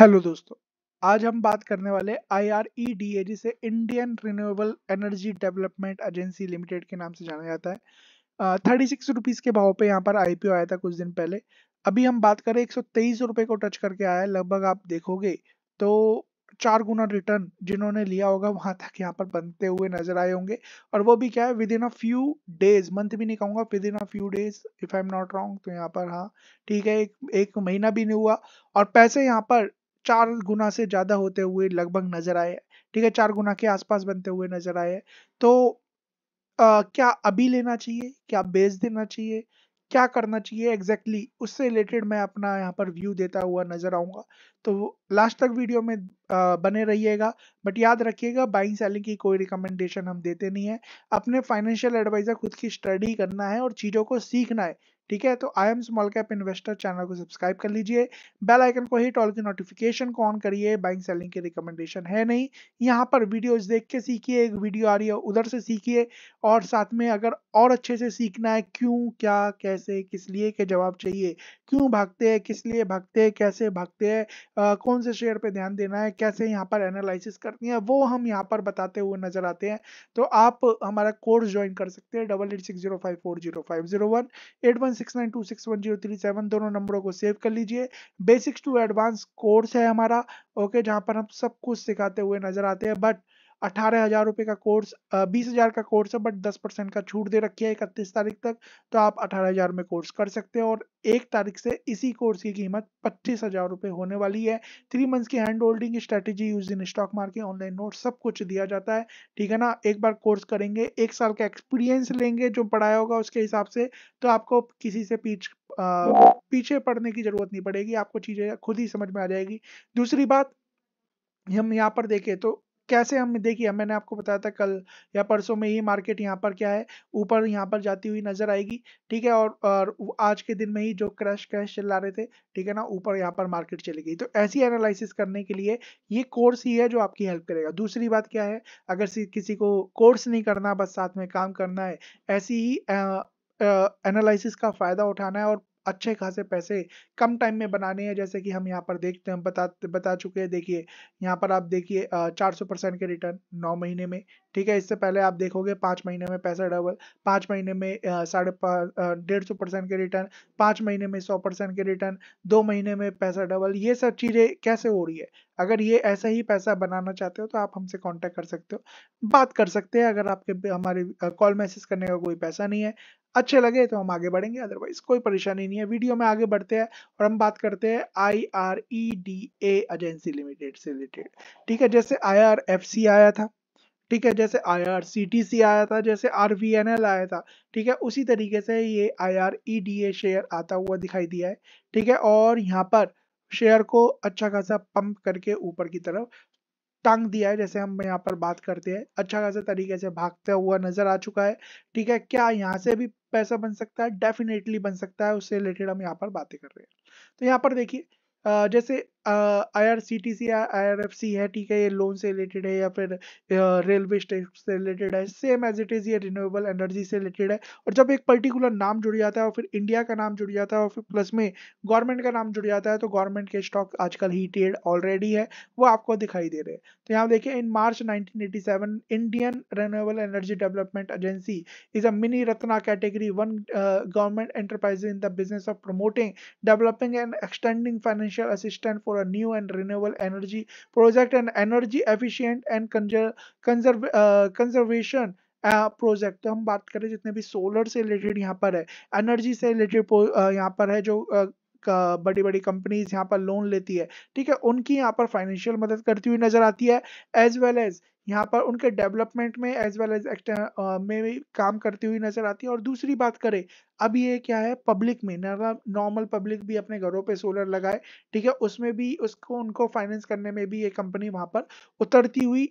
hello दोस्तों आज हम बात करने वाले आई आर ई डी ए जिसे Indian renewable energy development agency limited के नाम से जाना जाता है थर्टी सिक्स रुपीज़ के भाव पे यहाँ पर आई आया था कुछ दिन पहले अभी हम बात करें एक सौ तेईस रुपए को टच करके आया है लगभग आप देखोगे तो चार गुना रिटर्न जिन्होंने लिया होगा वहां तक यहाँ पर बनते हुए नजर आए होंगे और वो भी क्या है within a few days month भी नहीं कहूंगा within a few days if I am not wrong तो यहाँ पर हाँ ठीक है एक एक महीना भी नहीं हुआ और पैसे यहाँ पर चार गुना से ज़्यादा होते हुए लगभग नज़र आए ठीक है चार गुना के आसपास बनते हुए नज़र आए तो आ, क्या अभी लेना चाहिए क्या बेच देना चाहिए क्या करना चाहिए एग्जैक्टली exactly, उससे रिलेटेड मैं अपना यहाँ पर व्यू देता हुआ नजर आऊंगा तो लास्ट तक वीडियो में आ, बने रहिएगा बट याद रखिएगा बाइंग सेलिंग की कोई रिकमेंडेशन हम देते नहीं है अपने फाइनेंशियल एडवाइजर खुद की स्टडी करना है और चीज़ों को सीखना है ठीक है तो I am small cap investor channel को सब्सक्राइब कर लीजिए बेल आइकन को हिट ऑल की नोटिफिकेशन को ऑन करिए बाइंग सेलिंग की रिकमेंडेशन है नहीं यहाँ पर वीडियोस देख के सीखिए एक वीडियो आ रही है उधर से सीखिए और साथ में अगर और अच्छे से सीखना है क्यों क्या कैसे किस लिए के जवाब चाहिए क्यों भागते हैं किस लिए भागते हैं कैसे भागते हैं कौन से शेयर पर ध्यान देना है कैसे यहाँ पर एनालिसिस करनी है वो हम यहाँ पर बताते हुए नजर आते हैं तो आप हमारा कोर्स ज्वाइन कर सकते हैं double eight six zero five four zero five zero one eight one six nine two six one zero three seven दोनों नंबरों को सेव कर लीजिए बेसिक्स टू एडवांस कोर्स है हमारा ओके जहाँ पर हम सब कुछ सिखाते हुए नजर आते हैं बट अठारह हजार रुपए का कोर्स बीस हजार का कोर्स है बट दस परसेंट का छूट दे रखी है इकतीस तारीख तक तो आप अठारह हजार में कोर्स कर सकते हैं और एक तारीख से इसी कोर्स की कीमत पच्चीस हजार रुपए होने वाली है थ्री मंथ्स की hand holding strategy use in stock market online note सब कुछ दिया जाता है ठीक है ना एक बार कोर्स करेंगे एक साल का एक्सपीरियंस लेंगे जो पढ़ाया होगा उसके हिसाब से तो आपको किसी से पीछ आ, पीछे पड़ने की जरूरत नहीं पड़ेगी आपको चीजें खुद ही समझ में आ जाएगी दूसरी बात हम यहाँ पर देखें तो कैसे हम देखिए मैंने आपको बताया था कल या परसों में ये मार्केट यहाँ पर क्या है ऊपर यहाँ पर जाती हुई नजर आएगी ठीक है और, और आज के दिन में ही जो क्रैश क्रैश चल रहे थे ठीक है ना ऊपर यहाँ पर मार्केट चली गई तो ऐसी एनालिसिस करने के लिए ये कोर्स ही है जो आपकी हेल्प करेगा दूसरी बात क्या है अगर किसी को कोर्स नहीं करना बस साथ में काम करना है ऐसी ही एनालिसिस का फ़ायदा उठाना है और अच्छे खासे पैसे कम टाइम में बनाने हैं जैसे कि हम यहाँ पर देखते हैं बता बता चुके हैं देखिए यहाँ पर आप देखिए चार सौ परसेंट के रिटर्न नौ महीने में ठीक है इससे पहले आप देखोगे पाँच महीने में पैसा डबल पाँच महीने में साढ़े डेढ़ सौ परसेंट के रिटर्न पाँच महीने में सौ परसेंट के रिटर्न दो महीने में पैसा डबल ये सब चीज़ें कैसे हो रही है अगर ये ऐसा ही पैसा बनाना चाहते हो तो आप हमसे कांटेक्ट कर सकते हो बात कर सकते हैं अगर आपके हमारे कॉल मैसेज करने का कोई पैसा नहीं है अच्छे लगे तो हम आगे बढ़ेंगे अदरवाइज कोई परेशानी नहीं है वीडियो में आगे बढ़ते हैं और हम बात करते हैं I R E D agency limited से रिलेटेड ठीक है जैसे आई आर एफ सी आया था ठीक है जैसे आई आर सी टी सी आया था जैसे आर वी एन एल आया था ठीक है उसी तरीके से ये I R E D A share आता हुआ दिखाई दिया है ठीक है और यहाँ पर शेयर को अच्छा खासा पंप करके ऊपर की तरफ टांग दिया है जैसे हम यहाँ पर बात करते हैं अच्छा खासा तरीके से भागता हुआ नजर आ चुका है ठीक है क्या यहाँ से भी पैसा बन सकता है डेफिनेटली बन सकता है उससे रिलेटेड हम यहाँ पर बातें कर रहे हैं तो यहाँ पर देखिए जैसे I R C T C I R F C है ठीक है ये लोन से रिलेटेड है या फिर रेलवे स्टेशन से रिलेटेड है सेम एज इट इज़ ये रिन्यूएबल एनर्जी से रिलेटेड है और जब एक पर्टिकुलर नाम जुड़ जाता है और फिर इंडिया का नाम जुड़ जाता है और फिर प्लस में गवर्नमेंट का नाम जुड़ जाता है तो गवर्नमेंट के स्टॉक आजकल हीटेड ऑलरेडी है वो आपको दिखाई दे रहे हैं तो यहाँ देखिए in March seven Indian renewable energy development agency is a mini Ratna category one government enterprise in the business of promoting developing and extending financial financial assistance for a new and renewable energy project and energy efficient and conserve uh, project uh, तो हम बात करें जितने भी solar से related यहाँ पर है एनर्जी से रिलेटेड uh, यहाँ पर है जो बड़ी बड़ी कंपनीज यहाँ पर लोन लेती है ठीक है उनकी यहाँ पर फाइनेंशियल मदद करती हुई नजर आती है एज वेल एज यहाँ पर उनके डेवलपमेंट में एज वेल एज एक्ट में काम करती हुई नजर आती है और दूसरी बात करें अब ये क्या है पब्लिक में नॉर्मल मतलब पब्लिक भी अपने घरों पे सोलर लगाए ठीक है उसमें भी उसको उनको फाइनेंस करने में भी ये कंपनी वहाँ पर उतरती हुई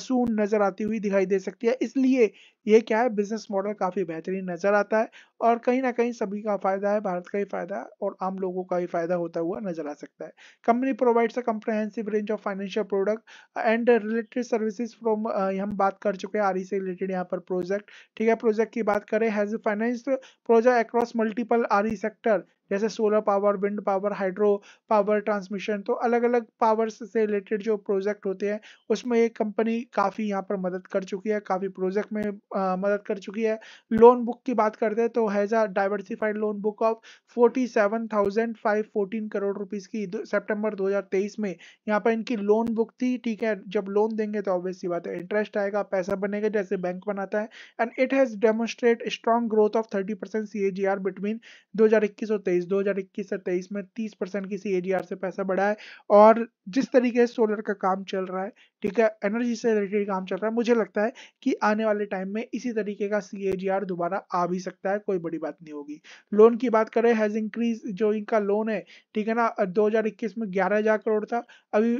सून नजर आती हुई दिखाई दे सकती है इसलिए ये क्या है बिजनेस मॉडल काफ़ी बेहतरीन नज़र आता है और कहीं ना कहीं सभी का फ़ायदा है भारत का ही फ़ायदा और आम लोगों का ही फ़ायदा होता हुआ नज़र आ सकता है company provides a comprehensive range of financial product and related services from हम बात कर चुके हैं आर e से रिलेटेड यहाँ पर प्रोजेक्ट ठीक है प्रोजेक्ट की बात करें has finance project across multiple R sector जैसे solar power wind power hydro power transmission तो अलग अलग पावर से रिलेटेड जो प्रोजेक्ट होते हैं उसमें ये कंपनी काफ़ी यहाँ पर मदद कर चुकी है काफ़ी प्रोजेक्ट में मदद कर चुकी है लोन बुक की बात करते हैं तो has a diversified loan book of fourteen crore rupees की सितंबर तेईस में यहाँ पर इनकी लोन बुक थी ठीक है जब लोन देंगे तो ऑब्वियस सी बात है इंटरेस्ट आएगा पैसा बनेगा जैसे बैंक बनाता है and it has demonstrate strong growth of thirty percent C A G R between दो हजार इक्कीस और तेईस दो हजार इक्कीस से तेईस में तीस परसेंट की सी ए जी आर से पैसा बढ़ा है और जिस तरीके से सोलर का काम चल रहा है ठीक है एनर्जी से रिलेटेड काम चल रहा है मुझे लगता है कि आने वाले टाइम में इसी तरीके का सी दोबारा आ भी सकता है कोई बड़ी बात नहीं होगी लोन की बात करें हैज इंक्रीज जो इनका लोन है ठीक है ना 2021 में 11000 करोड़ था अभी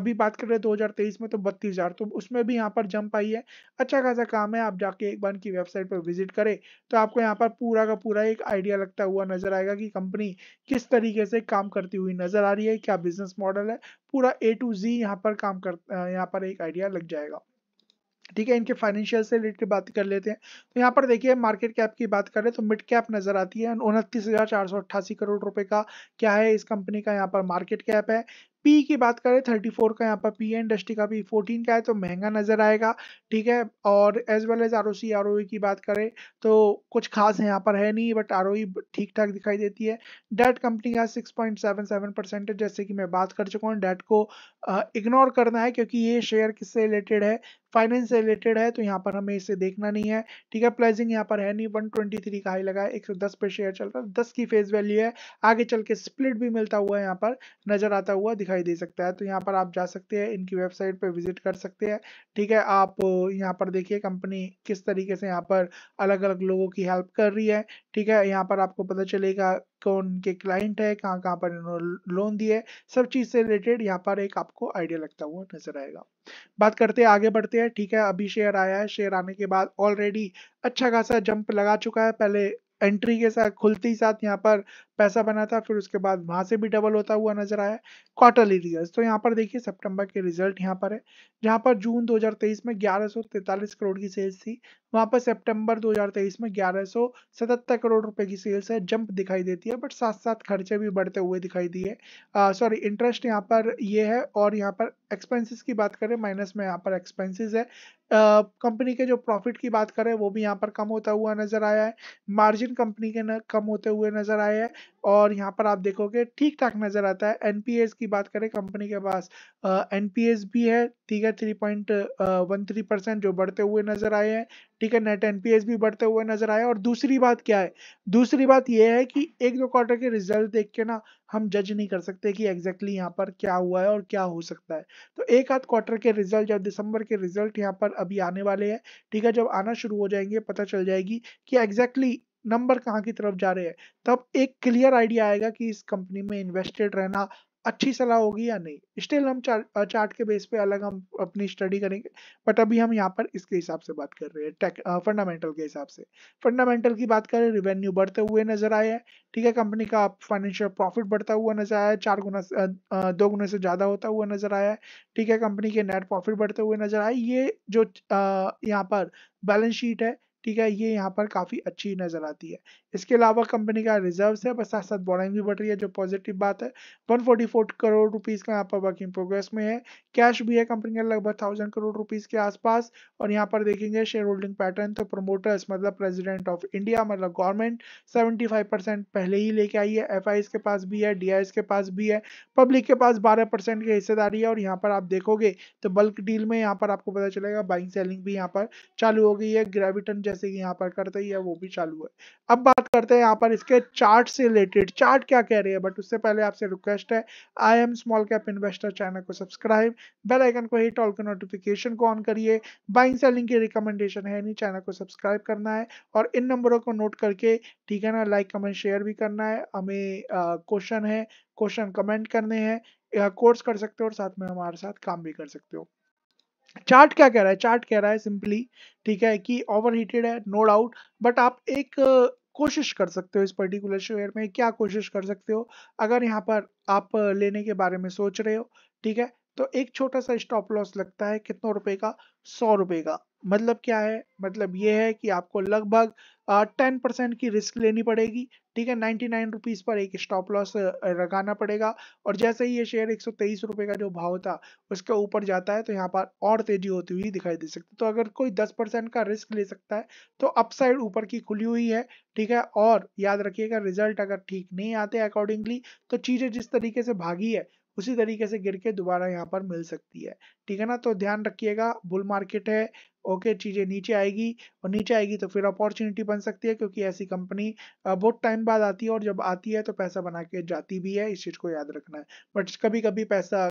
अभी बात कर रहे हैं 2023 में तो बत्तीस हजार तो उसमें भी यहाँ पर जंप आई है अच्छा खासा काम है आप जाके एक बार इनकी वेबसाइट पर विजिट करें तो आपको यहाँ पर पूरा का पूरा एक आइडिया लगता हुआ नजर आएगा कि कंपनी किस तरीके से काम करती हुई नजर आ रही है क्या बिजनेस मॉडल है पूरा ए टू जी यहाँ पर काम कर यहाँ पर एक आइडिया लग जाएगा ठीक है इनके फाइनेंशियल से रिलेटेड बात कर लेते हैं तो यहाँ पर देखिए मार्केट कैप की बात करें तो मिड कैप नजर आती है उनतीस हजार चार सौ अट्ठासी करोड़ रुपए का क्या है इस कंपनी का यहाँ पर मार्केट कैप है पी की बात करें 34 का यहाँ पर पी है इंडस्ट्री का भी 14 का है तो महंगा नजर आएगा ठीक है और as well as R O C R O की बात करें तो कुछ खास यहाँ पर है नहीं बट आर ओ ठीक ठाक दिखाई देती है डेट कंपनी का 6.77 परसेंट है जैसे कि मैं बात कर चुका हूँ डेट को इग्नोर करना है क्योंकि ये शेयर किससे रिलेटेड है फाइनेंस से रिलेटेड है तो यहाँ पर हमें इसे देखना नहीं है ठीक है प्लेजिंग यहाँ पर है नहीं थ्री का हाई लगा है दस पे शेयर चल रहा है दस की फेस वैल्यू है आगे चल के स्प्लिट भी मिलता हुआ यहाँ पर नजर आता हुआ दिखाई दिखाई दे सकता है तो यहाँ पर आप जा सकते हैं इनकी वेबसाइट पर विजिट कर सकते हैं ठीक है आप यहाँ पर देखिए कंपनी किस तरीके से यहाँ पर अलग अलग लोगों की हेल्प कर रही है ठीक है यहाँ पर आपको पता चलेगा कौन के क्लाइंट है कहाँ कहाँ पर इन्होंने लोन दिए सब चीज़ से रिलेटेड यहाँ पर एक आपको आइडिया लगता हुआ नजर आएगा बात करते हैं आगे बढ़ते हैं ठीक है अभी शेयर आया है शेयर आने के बाद ऑलरेडी अच्छा खासा जंप लगा चुका है पहले एंट्री के साथ खुलते ही साथ यहाँ पर पैसा बना था फिर उसके बाद वहाँ से भी डबल होता हुआ नजर आया क्वार्टरली रिजल्ट तो यहाँ पर देखिए सितंबर के रिजल्ट यहाँ पर है जहाँ पर जून 2023 में ग्यारह करोड़ की सेल्स थी वहाँ पर सितंबर 2023 में ग्यारह करोड़ रुपए की सेल्स है जंप दिखाई देती है बट साथ साथ खर्चे भी बढ़ते हुए दिखाई दिए सॉरी इंटरेस्ट यहाँ पर ये है और यहाँ पर एक्सपेंसिस की बात करें माइनस में यहाँ पर एक्सपेंसिस है कंपनी के जो प्रॉफिट की बात करें वो भी यहाँ पर कम होता हुआ नजर आया है मार्जिन कंपनी के न, कम होते हुए नजर आया है और यहाँ पर आप देखोगे ठीक ठाक नजर आता है एनपीएस की बात करें कंपनी के पास एनपीएस भी है ठीक है three point one three percent जो बढ़ते हुए नजर आए हैं ठीक है नेट एनपीएस भी बढ़ते हुए नजर आए और दूसरी बात क्या है दूसरी बात यह है कि एक दो क्वार्टर के रिजल्ट देख के ना हम जज नहीं कर सकते कि एग्जैक्टली exactly यहाँ पर क्या हुआ है और क्या हो सकता है तो एक आध क्वार्टर के रिजल्ट या दिसंबर के रिजल्ट यहाँ पर अभी आने वाले हैं ठीक है जब आना शुरू हो जाएंगे पता चल जाएगी कि एग्जैक्टली exactly नंबर कहाँ की तरफ जा रहे हैं तब एक क्लियर आइडिया आएगा कि इस कंपनी में इन्वेस्टेड रहना अच्छी सलाह होगी या नहीं स्टिल हम चार्ट चार्ट के बेस पे अलग हम अपनी स्टडी करेंगे बट अभी हम यहाँ पर इसके हिसाब से बात कर रहे हैं टेक फंडामेंटल के हिसाब से फंडामेंटल की बात करें रिवेन्यू बढ़ते हुए नजर आए हैं ठीक है कंपनी का फाइनेंशियल प्रॉफिट बढ़ता हुआ नजर आया है चार गुना दो गुना से ज़्यादा होता हुआ नजर आया है ठीक है कंपनी के नेट प्रॉफिट बढ़ते हुए नजर आए ये जो यहाँ पर बैलेंस शीट है ठीक है ये यहाँ पर काफ़ी अच्छी नज़र आती है इसके अलावा कंपनी का रिजर्व है पर साथ साथ बोरिंग भी बढ़ रही है जो पॉजिटिव बात है 144 करोड़ रुपीज़ का यहाँ पर वर्किंग प्रोग्रेस में है कैश भी है कंपनी का लगभग थाउजेंड करोड़ रुपीज़ के आसपास और यहाँ पर देखेंगे शेयर होल्डिंग पैटर्न तो प्रोमोटर्स मतलब प्रेजिडेंट ऑफ इंडिया मतलब गवर्नमेंट सेवेंटी पहले ही लेके आई है एफ के पास भी है डी के पास भी है पब्लिक के पास बारह परसेंट की हिस्सेदारी है और यहाँ पर आप देखोगे तो बल्क डील में यहाँ पर आपको पता चलेगा बाइंग सेलिंग भी यहाँ पर चालू हो गई है ग्रेविटन जैसे जैसे कि यहाँ पर करते ही है वो भी चालू है अब बात करते हैं यहाँ पर इसके चार्ट से रिलेटेड चार्ट क्या कह रहे हैं बट उससे पहले आपसे रिक्वेस्ट है I am small cap investor channel को सब्सक्राइब बेल आइकन को हिट ऑल के नोटिफिकेशन को ऑन करिए बाइंग सेलिंग की रिकमेंडेशन है नहीं चैनल को सब्सक्राइब करना है और इन नंबरों को नोट करके ठीक है ना लाइक कमेंट शेयर भी करना है हमें क्वेश्चन है क्वेश्चन कमेंट करने हैं कोर्स कर सकते हो और साथ में हमारे साथ काम भी कर सकते हो चार्ट क्या कह रहा है चार्ट कह रहा है सिंपली ठीक है कि ओवरहीटेड है नो डाउट बट आप एक कोशिश कर सकते हो इस पर्टिकुलर शेयर में क्या कोशिश कर सकते हो अगर यहाँ पर आप लेने के बारे में सोच रहे हो ठीक है तो एक छोटा सा स्टॉप लॉस लगता है कितनों रुपए का सौ रुपए का मतलब क्या है मतलब ये है कि आपको लगभग टेन परसेंट की रिस्क लेनी पड़ेगी ठीक है नाइन्टी नाइन रुपीज़ पर एक स्टॉप लॉस लगाना पड़ेगा और जैसे ही ये शेयर एक सौ तेईस रुपये का जो भाव था उसके ऊपर जाता है तो यहाँ पर और तेजी होती हुई दिखाई दे सकती है तो अगर कोई दस परसेंट का रिस्क ले सकता है तो अपसाइड ऊपर की खुली हुई है ठीक है और याद रखिएगा रिजल्ट अगर ठीक नहीं आते अकॉर्डिंगली तो चीज़ें जिस तरीके से भागी है उसी तरीके से गिर के दोबारा यहाँ पर मिल सकती है ठीक है ना तो ध्यान रखिएगा बुल मार्केट है ओके चीज़ें नीचे आएगी और नीचे आएगी तो फिर अपॉर्चुनिटी बन सकती है क्योंकि ऐसी कंपनी बहुत टाइम बाद आती है और जब आती है तो पैसा बना के जाती भी है इस चीज़ को याद रखना है बट कभी कभी पैसा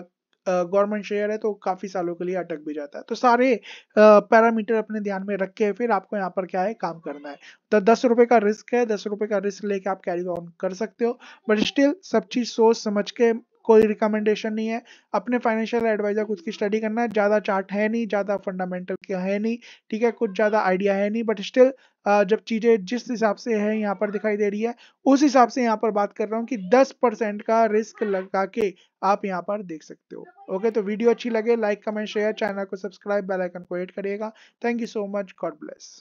गवर्नमेंट शेयर है तो काफ़ी सालों के लिए अटक भी जाता है तो सारे पैरामीटर अपने ध्यान में रख के फिर आपको यहाँ पर क्या है काम करना है तो दस रुपए का रिस्क है दस रुपए का रिस्क लेके आप कैरी ऑन कर सकते हो बट स्टिल सब चीज़ सोच समझ के कोई रिकमेंडेशन नहीं है अपने फाइनेंशियल एडवाइजर को उसकी स्टडी करना है ज़्यादा चार्ट है नहीं ज़्यादा फंडामेंटल क्या है नहीं ठीक है कुछ ज़्यादा आइडिया है नहीं बट स्टिल जब चीज़ें जिस हिसाब से है यहाँ पर दिखाई दे रही है उस हिसाब से यहाँ पर बात कर रहा हूँ कि दस परसेंट का रिस्क लगा के आप यहाँ पर देख सकते हो ओके तो वीडियो अच्छी लगे लाइक कमेंट शेयर चैनल को सब्सक्राइब बेलाइकन को एड करिएगा thank you so much god bless